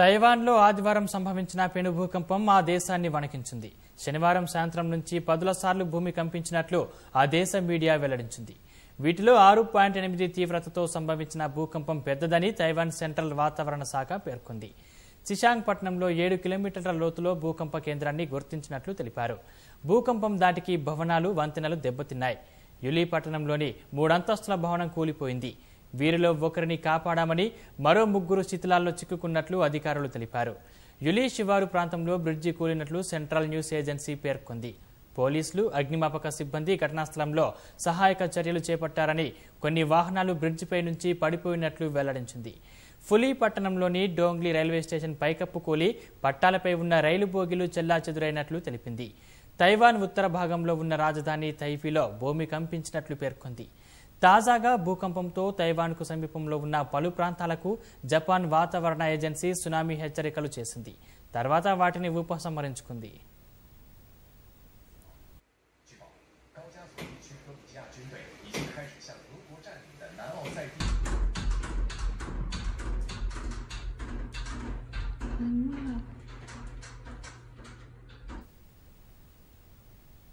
తైవాన్లో ఆదివారం సంభవించిన పెను భూకంపం ఆ దేశాన్ని వణకించింది శనివారం సాయంత్రం నుంచి పదుల సార్లు భూమి కంపించినట్లు ఆ దేశ మీడియా వెల్లడించింది వీటిలో ఆరు పాయింట్ ఎనిమిది తీవ్రతతో సంభవించిన భూకంపం పెద్దదని తైవాన్ సెంట్రల్ వాతావరణ శాఖ పేర్కొంది సిషాంగ్ పట్టణంలో ఏడు కిలోమీటర్ల లోతులో భూకంప కేంద్రాన్ని గుర్తించినట్లు తెలిపారు భూకంపం దాటికి భవనాలు వంతెనలు దెబ్బతిన్నాయి యులీ పట్టణంలోని మూడంతస్తుల భవనం కూలిపోయింది వీరిలో ఒకరిని కాపాడామని మరో ముగ్గురు శిథిలాల్లో చిక్కుకున్నట్లు అధికారులు తెలిపారు యులీ శివారు ప్రాంతంలో బ్రిడ్జి కూలినట్లు సెంట్రల్ న్యూస్ ఏజెన్సీ పేర్కొంది పోలీసులు అగ్నిమాపక సిబ్బంది ఘటనాస్థలంలో సహాయక చర్యలు చేపట్టారని కొన్ని వాహనాలు బ్రిడ్జిపై నుంచి పడిపోయినట్లు వెల్లడించింది ఫులీ పట్టణంలోని డోంగ్లీ రైల్వే స్టేషన్ పైకప్పు కూలి పట్టాలపై ఉన్న రైలు బోగిలు చెల్లాచెదురైనట్లు తెలిపింది తైవాన్ ఉత్తర భాగంలో ఉన్న రాజధాని తైఫీలో భూమి కంపించినట్లు పేర్కొంది తాజాగా భూకంపంతో తైవాన్కు సమీపంలో ఉన్న పలు ప్రాంతాలకు జపాన్ వాతావరణ ఏజెన్సీ సునామీ హెచ్చరికలు చేసింది తర్వాత వాటిని ఉపసంహరించుకుంది